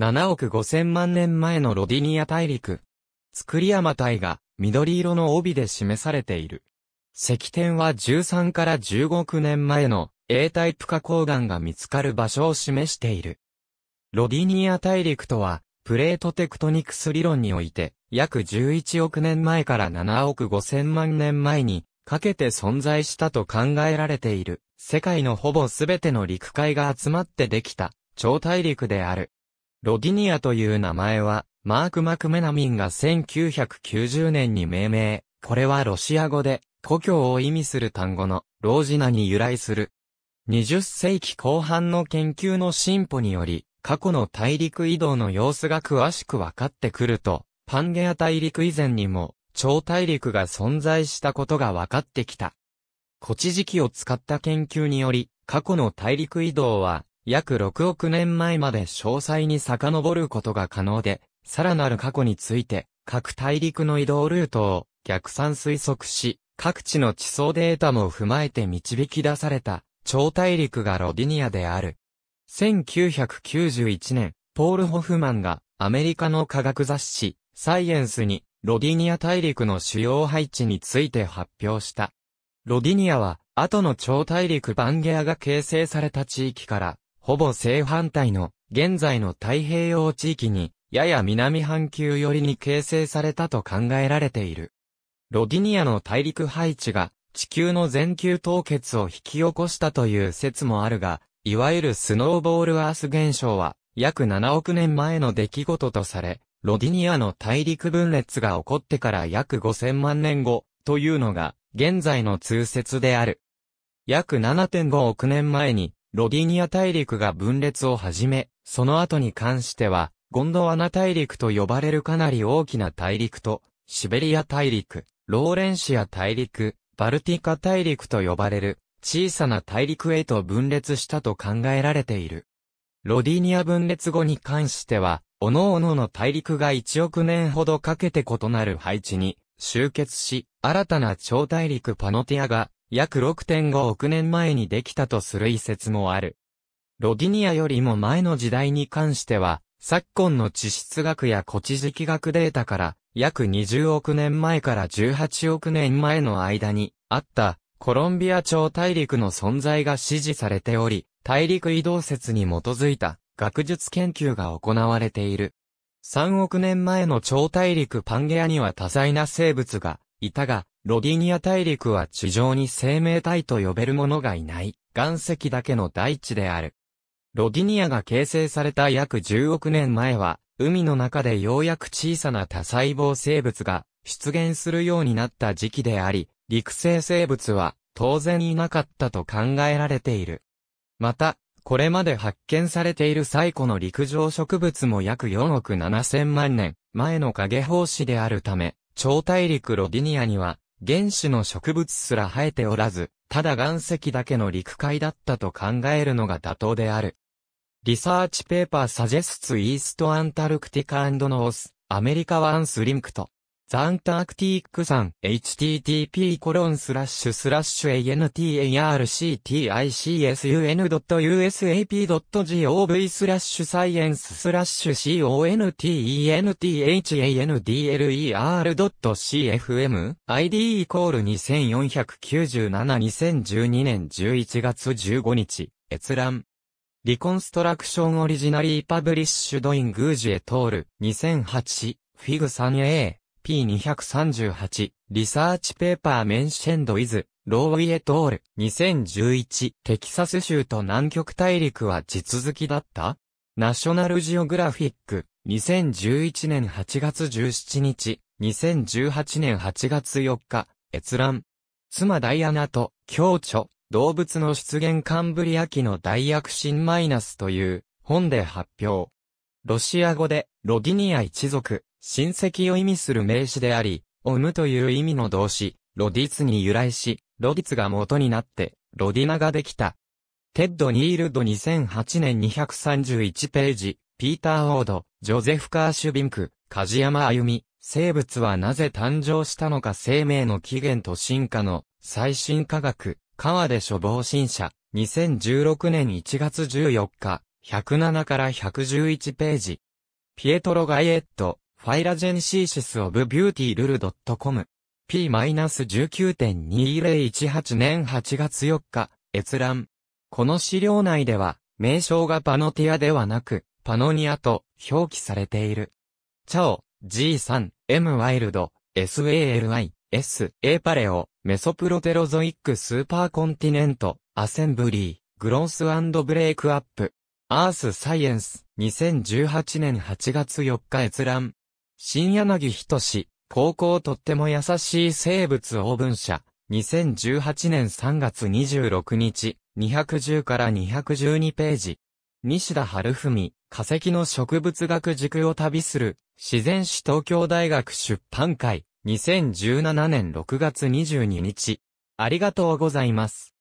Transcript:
7億5000万年前のロディニア大陸。作り山帯が緑色の帯で示されている。石天は13から15億年前の A タイプ花崗岩が見つかる場所を示している。ロディニア大陸とは、プレートテクトニクス理論において、約11億年前から7億5000万年前に、かけて存在したと考えられている、世界のほぼすべての陸海が集まってできた、超大陸である。ロディニアという名前は、マーク・マクメナミンが1990年に命名。これはロシア語で、故郷を意味する単語の、ロージナに由来する。20世紀後半の研究の進歩により、過去の大陸移動の様子が詳しく分かってくると、パンゲア大陸以前にも、超大陸が存在したことが分かってきた。古地磁気を使った研究により、過去の大陸移動は、約6億年前まで詳細に遡ることが可能で、さらなる過去について、各大陸の移動ルートを逆算推測し、各地の地層データも踏まえて導き出された、超大陸がロディニアである。1991年、ポール・ホフマンがアメリカの科学雑誌、サイエンスに、ロディニア大陸の主要配置について発表した。ロディニアは、後の超大陸バンゲアが形成された地域から、ほぼ正反対の現在の太平洋地域に、やや南半球寄りに形成されたと考えられている。ロディニアの大陸配置が地球の全球凍結を引き起こしたという説もあるが、いわゆるスノーボールアース現象は約7億年前の出来事とされ、ロディニアの大陸分裂が起こってから約5000万年後というのが現在の通説である。約7.5億年前にロディニア大陸が分裂をはじめ、その後に関しては、ゴンドワナ大陸と呼ばれるかなり大きな大陸と、シベリア大陸、ローレンシア大陸、バルティカ大陸と呼ばれる、小さな大陸へと分裂したと考えられている。ロディニア分裂後に関しては、各々の大陸が1億年ほどかけて異なる配置に集結し、新たな超大陸パノティアが約6.5億年前にできたとする遺説もある。ロギニアよりも前の時代に関しては、昨今の地質学や古地磁気学データから、約20億年前から18億年前の間にあったコロンビア超大陸の存在が支持されており、大陸移動説に基づいた学術研究が行われている。3億年前の超大陸パンゲアには多彩な生物がいたが、ロディニア大陸は地上に生命体と呼べるものがいない、岩石だけの大地である。ロディニアが形成された約10億年前は、海の中でようやく小さな多細胞生物が出現するようになった時期であり、陸生生物は当然いなかったと考えられている。また、これまで発見されている最古の陸上植物も約4億7千万年前の影法子であるため、超大陸ロディニアには原子の植物すら生えておらず、ただ岩石だけの陸海だったと考えるのが妥当である。リサーチペーパーサジェストイーストアンタルクティカノースアメリカワンスリンクトザンタークティックさん http コロンスラッシュスラッシュ antarctisun.usap.gov スラッシュサイエンススラッシュ contenthandler.cfm id イコール2497-2012年11月15日閲覧リコンストラクションオリジナリーパブリッシュドイングージエトール2008フィグ 3A P238、リサーチペーパーメンシェンドイズ、ローウィエトール、2011、テキサス州と南極大陸は地続きだったナショナルジオグラフィック、2011年8月17日、2018年8月4日、閲覧。妻ダイアナと、共著、動物の出現カンブリア紀の大躍進マイナスという、本で発表。ロシア語で、ロギニア一族、親戚を意味する名詞であり、オムという意味の動詞、ロディツに由来し、ロディツが元になって、ロディナができた。テッド・ニールド2008年231ページ、ピーター・オード、ジョゼフ・カーシュビンク、梶山歩美、生物はなぜ誕生したのか生命の起源と進化の最新科学、川で処方新社、2016年1月14日、107から111ページ。ピエトロ・ガイエット、ファイラジェンシーシス・オブ・ビューティー・ルル .com。P-19.2018 年8月4日、閲覧。この資料内では、名称がパノティアではなく、パノニアと表記されている。チャオ、G3、M ワイルド、SALI、S、A パレオ、メソプロテロゾイックスーパーコンティネント、アセンブリー、グロースブレイクアップ。アースサイエンス2018年8月4日閲覧。新柳志、高校とっても優しい生物応文社。2018年3月26日、210から212ページ。西田春文、化石の植物学塾を旅する、自然史東京大学出版会、2017年6月22日。ありがとうございます。